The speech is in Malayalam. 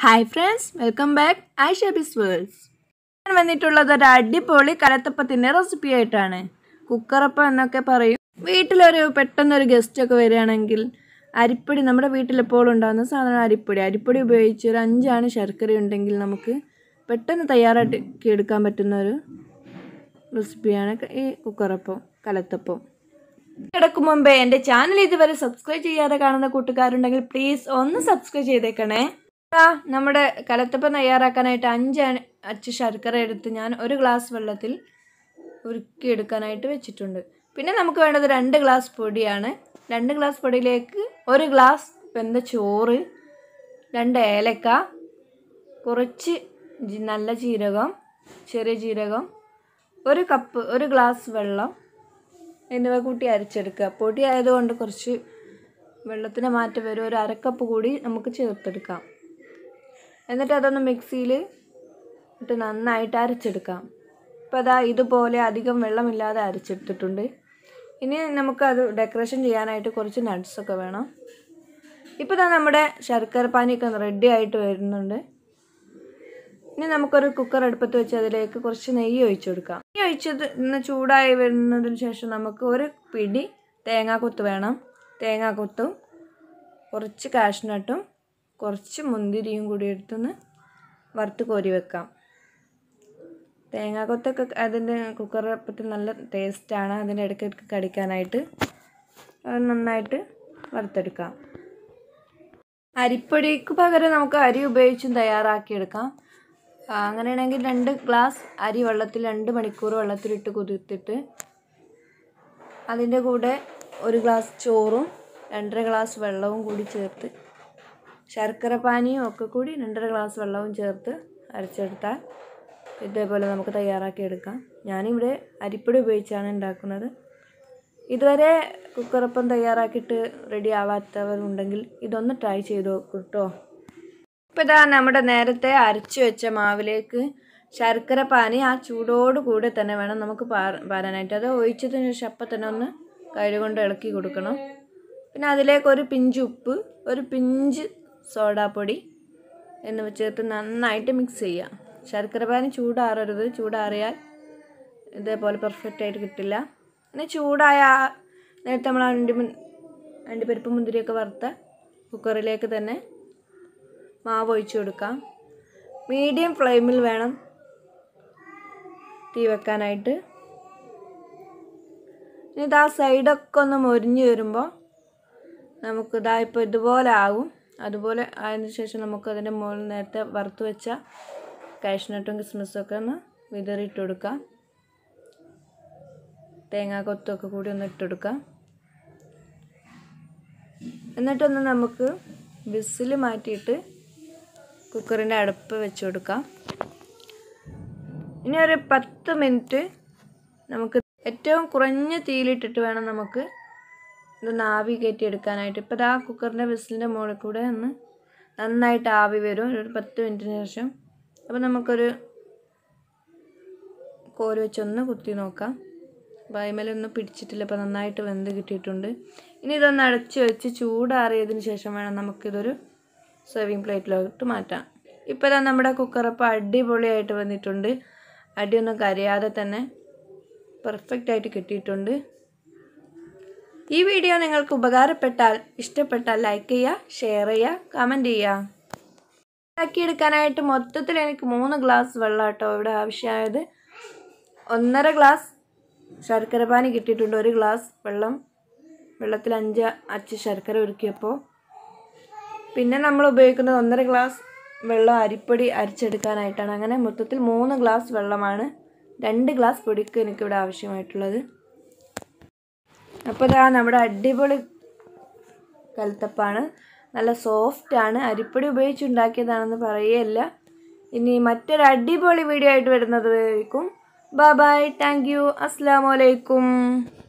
hi friends welcome back I Shabis worlds ഞാൻ വന്നിട്ടുള്ളത് ഒരു അടിപൊളി കലത്തപ്പത്തിൻ്റെ റെസിപ്പി ആയിട്ടാണ് കുക്കറപ്പം എന്നൊക്കെ പറയും വീട്ടിലൊരു പെട്ടെന്നൊരു ഗസ്റ്റൊക്കെ വരികയാണെങ്കിൽ അരിപ്പൊടി നമ്മുടെ വീട്ടിൽ എപ്പോഴും ഉണ്ടാകുന്ന സാധനം അരിപ്പൊടി അരിപ്പൊടി ഉപയോഗിച്ച് ഒരു അഞ്ചാണ് ശർക്കര ഉണ്ടെങ്കിൽ നമുക്ക് പെട്ടെന്ന് തയ്യാറാക്കി എടുക്കാൻ പറ്റുന്ന ഒരു റെസിപ്പിയാണ് ഈ കുക്കറപ്പം കലത്തപ്പം കിടക്കും മുമ്പേ എൻ്റെ ചാനൽ ഇതുവരെ സബ്സ്ക്രൈബ് ചെയ്യാതെ കാണുന്ന കൂട്ടുകാരുണ്ടെങ്കിൽ പ്ലീസ് ഒന്ന് സബ്സ്ക്രൈബ് ചെയ്തേക്കണേ നമ്മുടെ കലത്തപ്പം തയ്യാറാക്കാനായിട്ട് അഞ്ച് അച്ച് ശർക്കര എടുത്ത് ഞാൻ ഒരു ഗ്ലാസ് വെള്ളത്തിൽ ഉരുക്കിയെടുക്കാനായിട്ട് വെച്ചിട്ടുണ്ട് പിന്നെ നമുക്ക് വേണ്ടത് രണ്ട് ഗ്ലാസ് പൊടിയാണ് രണ്ട് ഗ്ലാസ് പൊടിയിലേക്ക് ഒരു ഗ്ലാസ് വെന്ത ചോറ് രണ്ട് ഏലക്ക കുറച്ച് നല്ല ജീരകം ചെറിയ ജീരകം ഒരു കപ്പ് ഒരു ഗ്ലാസ് വെള്ളം എന്നിവ കൂട്ടി അരച്ചെടുക്കുക പൊടി ആയതുകൊണ്ട് കുറച്ച് വെള്ളത്തിന് മാറ്റം വരും ഒരു അരക്കപ്പ് കൂടി നമുക്ക് ചേർത്തെടുക്കാം എന്നിട്ട് അതൊന്ന് മിക്സിയിൽ ഇട്ട് നന്നായിട്ട് അരച്ചെടുക്കാം അപ്പോൾ അതാ ഇതുപോലെ അധികം വെള്ളമില്ലാതെ അരച്ചെടുത്തിട്ടുണ്ട് ഇനി നമുക്കത് ഡെക്കറേഷൻ ചെയ്യാനായിട്ട് കുറച്ച് നട്ട്സൊക്കെ വേണം ഇപ്പോൾ തന്നെ നമ്മുടെ ശർക്കര പാനിയൊക്കെ റെഡി ആയിട്ട് വരുന്നുണ്ട് ഇനി നമുക്കൊരു കുക്കർ അടുപ്പത്ത് വെച്ച് അതിലേക്ക് കുറച്ച് നെയ്യ് ഒഴിച്ചു കൊടുക്കാം നെയ്യ് ഒഴിച്ചത് ഇന്ന് ചൂടായി വരുന്നതിന് ശേഷം നമുക്ക് ഒരു പിടി തേങ്ങാക്കൊത്ത് വേണം തേങ്ങാക്കൊത്തും കുറച്ച് കാഷ്നട്ടും കുറച്ച് മുന്തിരിയും കൂടി എടുത്തൊന്ന് വറുത്ത് കോരി വെക്കാം തേങ്ങാക്കൊത്തൊക്കെ അതിൻ്റെ കുക്കറപ്പത്തിൽ നല്ല ടേസ്റ്റാണ് അതിൻ്റെ ഇടയ്ക്ക് ഇടയ്ക്ക് കടിക്കാനായിട്ട് അത് നന്നായിട്ട് വറുത്തെടുക്കാം അരിപ്പൊടിക്ക് പകരം നമുക്ക് അരി ഉപയോഗിച്ചും തയ്യാറാക്കിയെടുക്കാം അങ്ങനെയാണെങ്കിൽ രണ്ട് ഗ്ലാസ് അരി വെള്ളത്തിൽ രണ്ട് മണിക്കൂർ വെള്ളത്തിലിട്ട് കുതിർത്തിട്ട് അതിൻ്റെ കൂടെ ഒരു ഗ്ലാസ് ചോറും രണ്ടര ഗ്ലാസ് വെള്ളവും കൂടി ചേർത്ത് ശർക്കര പാനിയും ഒക്കെ കൂടി രണ്ടര ഗ്ലാസ് വെള്ളവും ചേർത്ത് അരച്ചെടുത്താൽ ഇതേപോലെ നമുക്ക് തയ്യാറാക്കി എടുക്കാം ഞാനിവിടെ അരിപ്പൊടി ഉപയോഗിച്ചാണ് ഉണ്ടാക്കുന്നത് ഇതുവരെ കുക്കറൊപ്പം തയ്യാറാക്കിയിട്ട് റെഡി ആവാത്തവരുണ്ടെങ്കിൽ ഇതൊന്ന് ട്രൈ ചെയ്ത് നോക്കൂ കേട്ടോ ഇതാ നമ്മുടെ നേരത്തെ അരച്ചു വെച്ച മാവിലേക്ക് ശർക്കര പാനി ആ ചൂടോട് കൂടെ തന്നെ വേണം നമുക്ക് പാരാനായിട്ട് അത് ഒഴിച്ചതിന് ശേഷം അപ്പം തന്നെ ഒന്ന് കഴുകൊണ്ട് ഇളക്കി കൊടുക്കണം പിന്നെ അതിലേക്ക് ഒരു പിഞ്ച് ഉപ്പ് ഒരു പിഞ്ച് സോഡാപ്പൊടി എന്നിവ ചേർത്ത് നന്നായിട്ട് മിക്സ് ചെയ്യുക ശർക്കര പാനി ചൂടാറരുത് ചൂടാറിയാൽ ഇതേപോലെ പെർഫെക്റ്റ് ആയിട്ട് കിട്ടില്ല പിന്നെ ചൂടായ നേരത്തെ നമ്മൾ അണ്ടി അണ്ടിപ്പരിപ്പ് മുന്തിരിയൊക്കെ വറുത്ത് കുക്കറിലേക്ക് തന്നെ മാവ് ഒഴിച്ചു കൊടുക്കാം മീഡിയം ഫ്ലെയിമിൽ വേണം തീ വെക്കാനായിട്ട് ഇനി ഇതാ സൈഡൊക്കെ ഒന്ന് മൊരിഞ്ഞ് വരുമ്പോൾ നമുക്കിതാ ഇപ്പോൾ ഇതുപോലെ ആകും അതുപോലെ അതിന് ശേഷം നമുക്കതിൻ്റെ മുകളിൽ നേരത്തെ വറുത്ത് വെച്ച കാഷ്നട്ടും കിസ്മിസും ഒക്കെ ഒന്ന് വിതറിയിട്ട് കൊടുക്കാം തേങ്ങാ കൊത്തൊക്കെ കൂടി ഒന്ന് ഇട്ടെടുക്കാം എന്നിട്ടൊന്ന് നമുക്ക് വിസിൽ മാറ്റിയിട്ട് കുക്കറിൻ്റെ അടുപ്പ് വെച്ച് കൊടുക്കാം ഇനി ഒരു പത്ത് മിനിറ്റ് നമുക്ക് ഏറ്റവും കുറഞ്ഞ തീയിലിട്ടിട്ട് വേണം നമുക്ക് ഇതൊന്ന് ആവി കയറ്റി എടുക്കാനായിട്ട് ഇപ്പം ആ കുക്കറിൻ്റെ വിസിലിൻ്റെ മുകളിൽ കൂടെ ഒന്ന് നന്നായിട്ട് ആവി വരും ഒരു പത്ത് മിനിറ്റിന് ശേഷം അപ്പോൾ നമുക്കൊരു കോരി വെച്ചൊന്ന് കുത്തി നോക്കാം വൈമല അതിമേലൊന്നും പിടിച്ചിട്ടില്ല അപ്പം നന്നായിട്ട് വെന്ത് കിട്ടിയിട്ടുണ്ട് ഇനി ഇതൊന്ന് അടച്ച് വെച്ച് ചൂടാറിയതിന് ശേഷം വേണം നമുക്കിതൊരു സെർവിങ് പ്ലേറ്റിലോട്ട് മാറ്റാം ഇപ്പം ഇതാ നമ്മുടെ അപ്പോൾ അടിപൊളിയായിട്ട് വന്നിട്ടുണ്ട് അടിയൊന്നും കരയാതെ തന്നെ പെർഫെക്റ്റ് ആയിട്ട് കിട്ടിയിട്ടുണ്ട് ഈ വീഡിയോ നിങ്ങൾക്ക് ഉപകാരപ്പെട്ടാൽ ഇഷ്ടപ്പെട്ടാൽ ലൈക്ക് ചെയ്യുക ഷെയർ ചെയ്യുക കമൻറ്റ് ചെയ്യുക എടുക്കാനായിട്ട് മൊത്തത്തിൽ എനിക്ക് മൂന്ന് ഗ്ലാസ് വെള്ളം കേട്ടോ ഇവിടെ ആവശ്യമായത് ഒന്നര ഗ്ലാസ് ശർക്കര പാനി കിട്ടിയിട്ടുണ്ട് ഒരു ഗ്ലാസ് വെള്ളം വെള്ളത്തിൽ അഞ്ച് അച്ച് ശർക്കര ഒരുക്കിയപ്പോൾ പിന്നെ നമ്മൾ ഉപയോഗിക്കുന്നത് ഒന്നര ഗ്ലാസ് വെള്ളം അരിപ്പൊടി അരിച്ചെടുക്കാനായിട്ടാണ് അങ്ങനെ മൊത്തത്തിൽ മൂന്ന് ഗ്ലാസ് വെള്ളമാണ് രണ്ട് ഗ്ലാസ് പൊടിക്ക് എനിക്കിവിടെ ആവശ്യമായിട്ടുള്ളത് അപ്പോൾ ഇതാ നമ്മുടെ അടിപൊളി കൽത്തപ്പാണ് നല്ല സോഫ്റ്റാണ് അരിപ്പൊടി ഉപയോഗിച്ചുണ്ടാക്കിയതാണെന്ന് പറയുകയല്ല ഇനി മറ്റൊരു അടിപൊളി വീഡിയോ ആയിട്ട് വരുന്നത് ബൈ ബൈ താങ്ക് യു അസ്സാമലൈക്കും